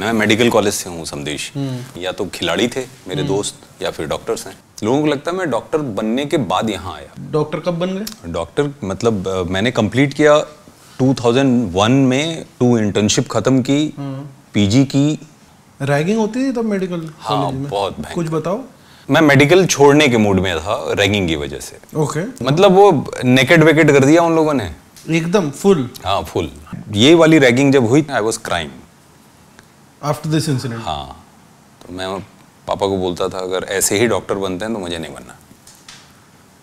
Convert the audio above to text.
मैं medical college से हूँ संदेश हम्म। या तो खिलाड़ी थे मेरे हम्म। दोस्त या फिर डॉक्टर्स हैं लोगों को लगता है मैं डॉक्टर बनने के बाद यहाँ आया डॉक्टर कब बन गए डॉक्टर मतलब मैंने कंप्लीट किया 2001 में टू इंटर्नशिप खत्म की पीजी हम्म। की रैगिंग होती थी तब मेडिकल हाँ बहुत कुछ बताओ मैं मेडिकल छोड़ने के मूड में था रैगिंग की वजह से ओके okay. मतलब वो नेकेट वेकेट कर दिया उन लोगों ने एकदम फुल हाँ फुल ये वाली रैगिंग जब हुई I was crime after this incident हाँ तो मैं पापा को बोलता था अगर ऐसे ही डॉक्टर बनते हैं तो मुझे नहीं बनना